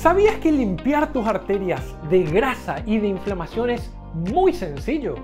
¿Sabías que limpiar tus arterias de grasa y de inflamación es muy sencillo?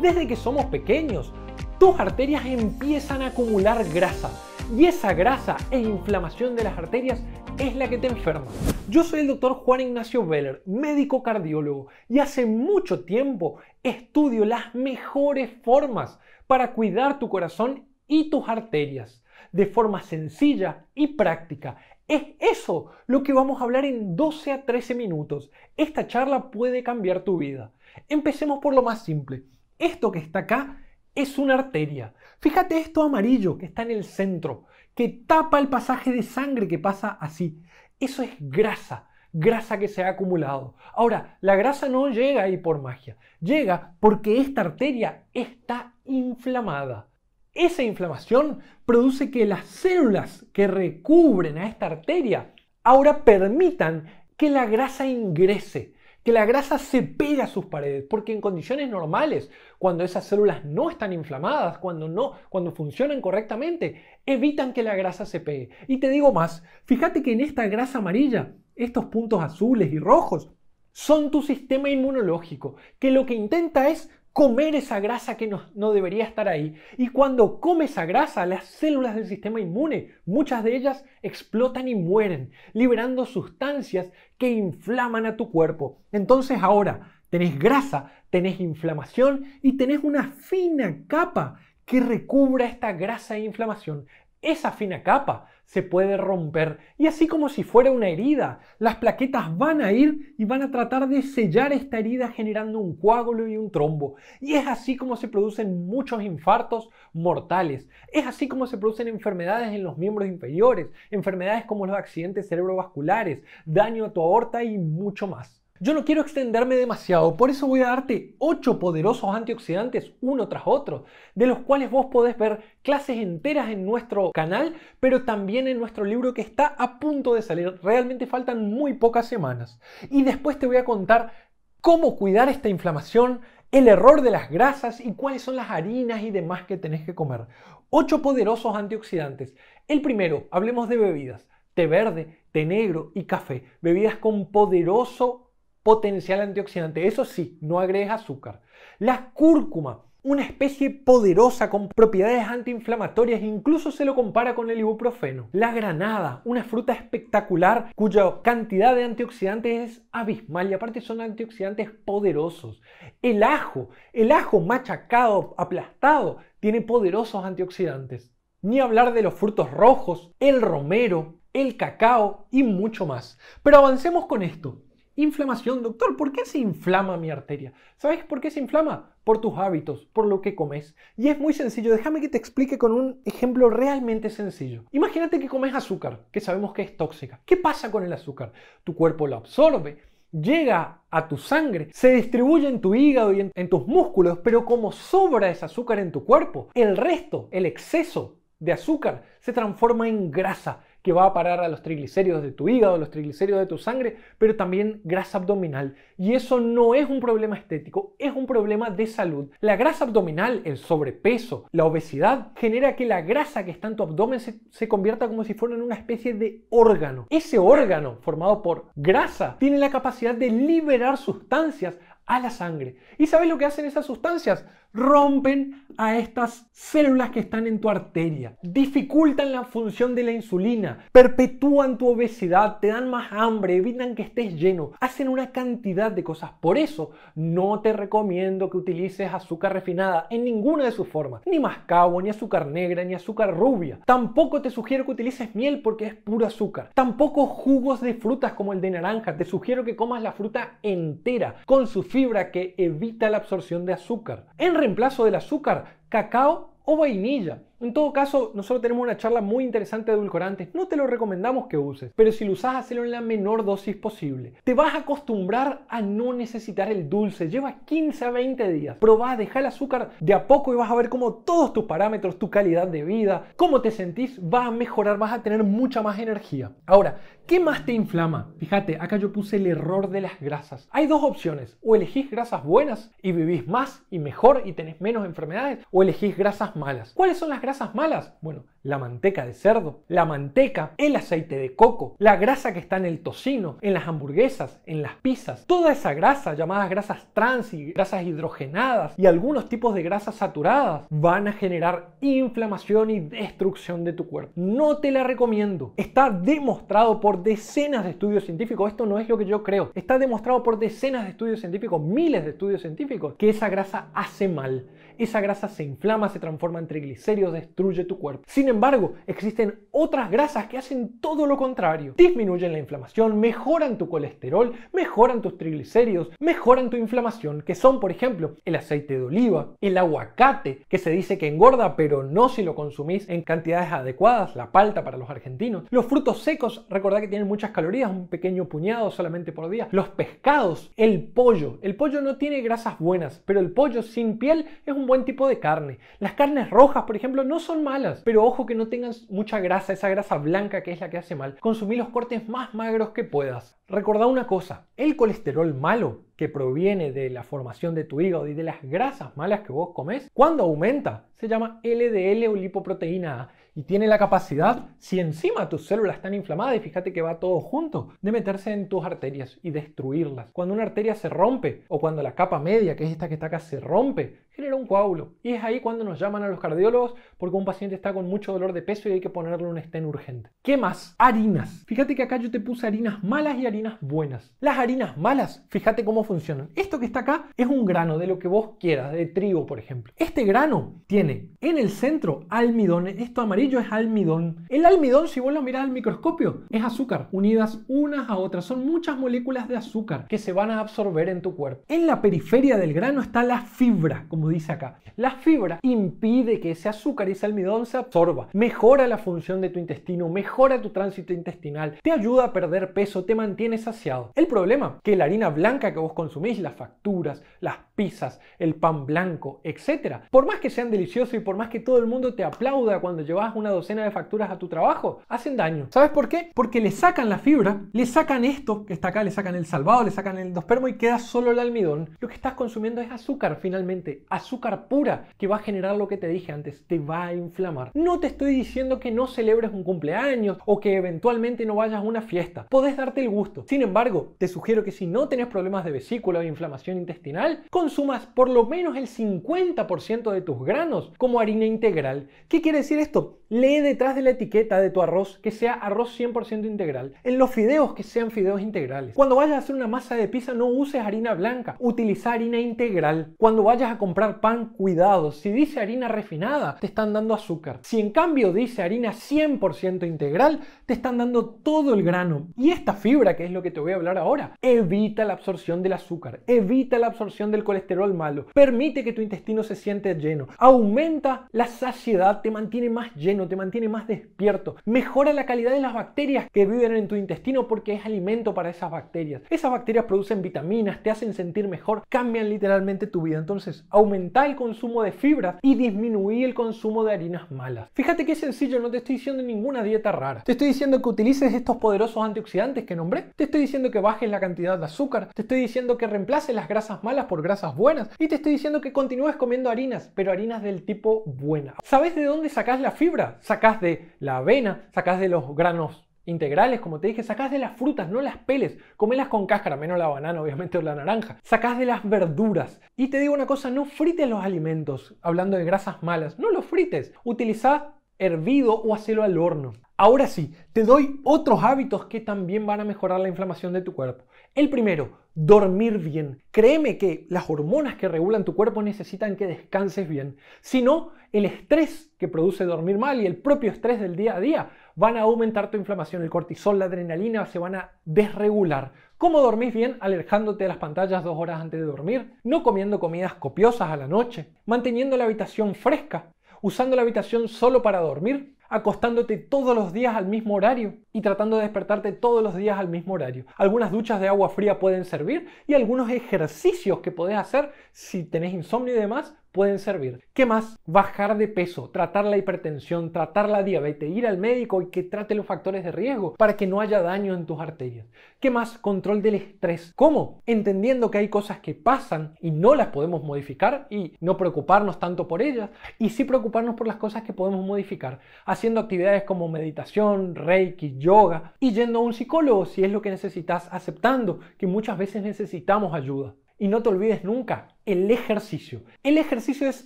Desde que somos pequeños, tus arterias empiezan a acumular grasa y esa grasa e inflamación de las arterias es la que te enferma. Yo soy el doctor Juan Ignacio Veller, médico cardiólogo, y hace mucho tiempo estudio las mejores formas para cuidar tu corazón y tus arterias de forma sencilla y práctica es eso lo que vamos a hablar en 12 a 13 minutos. Esta charla puede cambiar tu vida. Empecemos por lo más simple. Esto que está acá es una arteria. Fíjate esto amarillo que está en el centro, que tapa el pasaje de sangre que pasa así. Eso es grasa, grasa que se ha acumulado. Ahora, la grasa no llega ahí por magia, llega porque esta arteria está inflamada. Esa inflamación produce que las células que recubren a esta arteria ahora permitan que la grasa ingrese, que la grasa se pegue a sus paredes, porque en condiciones normales, cuando esas células no están inflamadas, cuando no, cuando funcionan correctamente, evitan que la grasa se pegue. Y te digo más, fíjate que en esta grasa amarilla, estos puntos azules y rojos son tu sistema inmunológico, que lo que intenta es comer esa grasa que no, debería estar ahí. Y cuando come esa grasa, las células del sistema inmune, muchas de ellas explotan y mueren, liberando sustancias que inflaman a tu cuerpo. Entonces ahora tenés grasa, tenés inflamación y tenés una fina capa que recubra esta grasa e inflamación. Esa fina capa se puede romper. Y así como si fuera una herida, las plaquetas van a ir y van a tratar de sellar esta herida generando un coágulo y un trombo. Y es así como se producen muchos infartos mortales. Es así como se producen enfermedades en los miembros inferiores, enfermedades como los accidentes cerebrovasculares, daño a tu aorta y mucho más. Yo no quiero extenderme demasiado, por eso voy a darte 8 poderosos antioxidantes uno tras otro, de los cuales vos podés ver clases enteras en nuestro canal, pero también en nuestro libro que está a punto de salir. Realmente faltan muy pocas semanas. Y después te voy a contar cómo cuidar esta inflamación, el error de las grasas y cuáles son las harinas y demás que tenés que comer. 8 poderosos antioxidantes. El primero, hablemos de bebidas. Té verde, té negro y café. Bebidas con poderoso potencial antioxidante. Eso sí, no agregues azúcar. La cúrcuma, una especie poderosa con propiedades antiinflamatorias, incluso se lo compara con el ibuprofeno. La granada, una fruta espectacular cuya cantidad de antioxidantes es abismal y aparte son antioxidantes poderosos. El ajo, el ajo machacado, aplastado, tiene poderosos antioxidantes. Ni hablar de los frutos rojos, el romero, el cacao y mucho más. Pero avancemos con esto. Inflamación, doctor, ¿por qué se inflama mi arteria? ¿Sabes por qué se inflama? Por tus hábitos, por lo que comes. Y es muy sencillo, déjame que te explique con un ejemplo realmente sencillo. Imagínate que comes azúcar, que sabemos que es tóxica. ¿Qué pasa con el azúcar? Tu cuerpo lo absorbe, llega a tu sangre, se distribuye en tu hígado y en, tus músculos, pero como sobra ese azúcar en tu cuerpo, el resto, el exceso de azúcar, se transforma en grasa que va a parar a los triglicéridos de tu hígado, los triglicéridos de tu sangre, pero también grasa abdominal. Y eso no es un problema estético, es un problema de salud. La grasa abdominal, el sobrepeso, la obesidad, genera que la grasa que está en tu abdomen se, convierta como si fuera en una especie de órgano. Ese órgano, formado por grasa, tiene la capacidad de liberar sustancias a la sangre. ¿Y sabes lo que hacen esas sustancias? rompen a estas células que están en tu arteria, dificultan la función de la insulina, perpetúan tu obesidad, te dan más hambre, evitan que estés lleno, hacen una cantidad de cosas. Por eso no te recomiendo que utilices azúcar refinada en ninguna de sus formas, ni mascabo, ni azúcar negra, ni azúcar rubia. Tampoco te sugiero que utilices miel porque es puro azúcar. Tampoco jugos de frutas como el de naranja, te sugiero que comas la fruta entera con su fibra que evita la absorción de azúcar reemplazo del azúcar, cacao o vainilla. En todo caso, nosotros tenemos una charla muy interesante de edulcorantes. No te lo recomendamos que uses, pero si lo usas, hazlo en la menor dosis posible. Te vas a acostumbrar a no necesitar el dulce. Lleva 15 a 20 días. Probá, dejar el azúcar de a poco y vas a ver cómo todos tus parámetros, tu calidad de vida, cómo te sentís, va a mejorar, vas a tener mucha más energía. Ahora, ¿qué más te inflama? Fíjate, acá yo puse el error de las grasas. Hay dos opciones. O elegís grasas buenas y vivís más y mejor y tenés menos enfermedades, o elegís grasas malas. ¿Cuáles son las grasas? grasas malas? Bueno, la manteca de cerdo, la manteca, el aceite de coco, la grasa que está en el tocino, en las hamburguesas, en las pizzas, toda esa grasa llamadas grasas trans y grasas hidrogenadas y algunos tipos de grasas saturadas van a generar inflamación y destrucción de tu cuerpo. No te la recomiendo. Está demostrado por decenas de estudios científicos, esto no es lo que yo creo, está demostrado por decenas de estudios científicos, miles de estudios científicos, que esa grasa hace mal esa grasa se inflama, se transforma en triglicéridos, destruye tu cuerpo. Sin embargo, existen otras grasas que hacen todo lo contrario. Disminuyen la inflamación, mejoran tu colesterol, mejoran tus triglicéridos, mejoran tu inflamación, que son, por ejemplo, el aceite de oliva, el aguacate, que se dice que engorda, pero no si lo consumís en cantidades adecuadas, la palta para los argentinos. Los frutos secos, recordad que tienen muchas calorías, un pequeño puñado solamente por día. Los pescados, el pollo. El pollo no tiene grasas buenas, pero el pollo sin piel es un buen tipo de carne. Las carnes rojas, por ejemplo, no son malas, pero ojo que no tengan mucha grasa, esa grasa blanca que es la que hace mal. Consumí los cortes más magros que puedas. Recordá una cosa, el colesterol malo que proviene de la formación de tu hígado y de las grasas malas que vos comes, cuando aumenta, se llama LDL o lipoproteína A y tiene la capacidad, si encima tus células están inflamadas, y fíjate que va todo junto, de meterse en tus arterias y destruirlas. Cuando una arteria se rompe o cuando la capa media, que es esta que está acá, se rompe, genera un coágulo. Y es ahí cuando nos llaman a los cardiólogos porque un paciente está con mucho dolor de peso y hay que ponerle un estén urgente. ¿Qué más? Harinas. Fíjate que acá yo te puse harinas malas y harinas buenas. Las harinas malas, fíjate cómo funcionan. Esto que está acá es un grano de lo que vos quieras, de trigo, por ejemplo. Este grano tiene en el centro almidón. Esto amarillo es almidón. El almidón, si vos lo mirás al microscopio, es azúcar, unidas unas a otras. Son muchas moléculas de azúcar que se van a absorber en tu cuerpo. En la periferia del grano está la fibra, como dice acá. La fibra impide que ese azúcar y ese almidón se absorba, mejora la función de tu intestino, mejora tu tránsito intestinal, te ayuda a perder peso, te mantiene saciado. El problema, que la harina blanca que vos consumís, las facturas, las pizzas, el pan blanco, etc., por más que sean deliciosos y por más que todo el mundo te aplauda cuando llevas una docena de facturas a tu trabajo, hacen daño. ¿Sabes por qué? Porque le sacan la fibra, le sacan esto que está acá, le sacan el salvado, le sacan el endospermo y queda solo el almidón. Lo que estás consumiendo es azúcar finalmente, azúcar pura que va a generar lo que te dije antes, te va a inflamar. No te estoy diciendo que no celebres un cumpleaños o que eventualmente no vayas a una fiesta, podés darte el gusto. Sin embargo, te sugiero que si no tienes problemas de vesícula o inflamación intestinal, consumas por lo menos el 50% de tus granos como harina integral. ¿Qué quiere decir esto? Lee detrás de la etiqueta de tu arroz que sea arroz 100% integral. En los fideos que sean fideos integrales. Cuando vayas a hacer una masa de pizza no uses harina blanca, utiliza harina integral. Cuando vayas a comprar pan, cuidado. Si dice harina refinada, te están dando azúcar. Si en cambio dice harina 100% integral, te están dando todo el grano. Y esta fibra, que es lo que te voy a hablar ahora, evita la absorción del azúcar, evita la absorción del colesterol malo, permite que tu intestino se siente lleno, aumenta la saciedad, te mantiene más lleno, te mantiene más despierto, mejora la calidad de las bacterias que viven en tu intestino porque es alimento para esas bacterias. Esas bacterias producen vitaminas, te hacen sentir mejor, cambian literalmente tu vida. Entonces, aumenta aumentar el consumo de fibras y disminuir el consumo de harinas malas. Fíjate que es sencillo, no te estoy diciendo ninguna dieta rara. Te estoy diciendo que utilices estos poderosos antioxidantes que nombré. Te estoy diciendo que bajes la cantidad de azúcar. Te estoy diciendo que reemplaces las grasas malas por grasas buenas. Y te estoy diciendo que continúes comiendo harinas, pero harinas del tipo buena. ¿Sabes de dónde sacas la fibra? Sacás de la avena, sacás de los granos integrales, como te dije, sacás de las frutas, no las peles, comelas con cáscara, menos la banana obviamente o la naranja, sacás de las verduras. Y te digo una cosa, no frites los alimentos, hablando de grasas malas, no los frites, utiliza hervido o hacerlo al horno. Ahora sí, te doy otros hábitos que también van a mejorar la inflamación de tu cuerpo. El primero, dormir bien. Créeme que las hormonas que regulan tu cuerpo necesitan que descanses bien. Si no, el estrés que produce dormir mal y el propio estrés del día a día van a aumentar tu inflamación, el cortisol, la adrenalina se van a desregular. ¿Cómo dormís bien? Alejándote de las pantallas dos horas antes de dormir, no comiendo comidas copiosas a la noche, manteniendo la habitación fresca, usando la habitación solo para dormir, acostándote todos los días al mismo horario y tratando de despertarte todos los días al mismo horario. Algunas duchas de agua fría pueden servir y algunos ejercicios que podés hacer si tenés insomnio y demás pueden servir. ¿Qué más? Bajar de peso, tratar la hipertensión, tratar la diabetes, ir al médico y que trate los factores de riesgo para que no haya daño en tus arterias. ¿Qué más? Control del estrés. ¿Cómo? Entendiendo que hay cosas que pasan y no las podemos modificar y no preocuparnos tanto por ellas y sí preocuparnos por las cosas que podemos modificar, haciendo actividades como meditación, reiki, yoga y yendo a un psicólogo si es lo que necesitas, aceptando que muchas veces necesitamos ayuda. Y no te olvides nunca, el ejercicio. El ejercicio es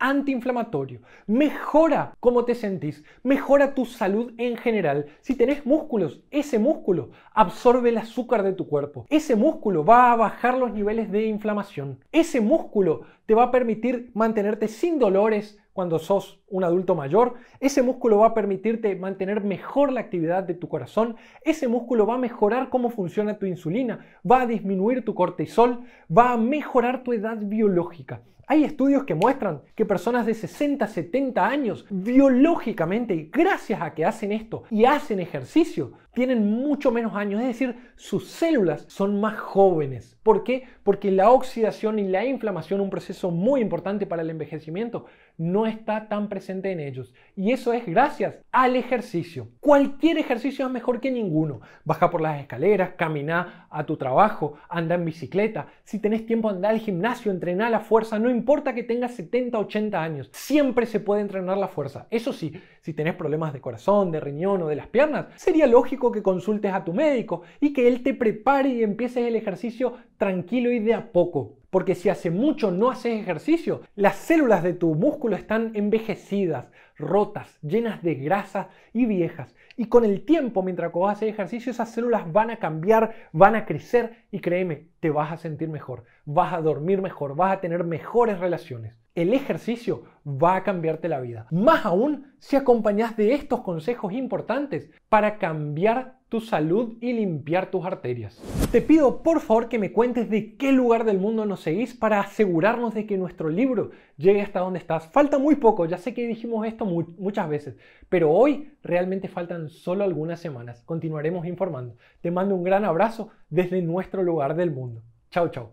antiinflamatorio, mejora cómo te sentís, mejora tu salud en general. Si tenés músculos, ese músculo absorbe el azúcar de tu cuerpo. Ese músculo va a bajar los niveles de inflamación. Ese músculo te va a permitir mantenerte sin dolores, cuando sos un adulto mayor, ese músculo va a permitirte mantener mejor la actividad de tu corazón, ese músculo va a mejorar cómo funciona tu insulina, va a disminuir tu cortisol, va a mejorar tu edad biológica. Hay estudios que muestran que personas de 60, 70 años, biológicamente, gracias a que hacen esto y hacen ejercicio, tienen mucho menos años, es decir, sus células son más jóvenes. ¿Por qué? Porque la oxidación y la inflamación, un proceso muy importante para el envejecimiento, no está tan presente en ellos. Y eso es gracias al ejercicio. Cualquier ejercicio es mejor que ninguno. Baja por las escaleras, camina a tu trabajo, anda en bicicleta. Si tenés tiempo, anda al gimnasio, entrena la fuerza. No importa que tengas 70, 80 años. Siempre se puede entrenar la fuerza. Eso sí, si tenés problemas de corazón, de riñón o de las piernas, sería lógico que consultes a tu médico y que él te prepare y empieces el ejercicio tranquilo y de a poco. Porque si hace mucho no haces ejercicio, las células de tu músculo están envejecidas, rotas, llenas de grasa y viejas. Y con el tiempo, mientras haces ejercicio, esas células van a cambiar, van a crecer y créeme, te vas a sentir mejor, vas a dormir mejor, vas a tener mejores relaciones. El ejercicio va a cambiarte la vida. Más aún si acompañas de estos consejos importantes para cambiar tu salud y limpiar tus arterias. Te pido por favor que me cuentes de qué lugar del mundo nos seguís para asegurarnos de que nuestro libro llegue hasta donde estás. Falta muy poco, ya sé que dijimos esto muchas veces, pero hoy realmente faltan solo algunas semanas. Continuaremos informando. Te mando un gran abrazo desde nuestro lugar del mundo. Chao, chao.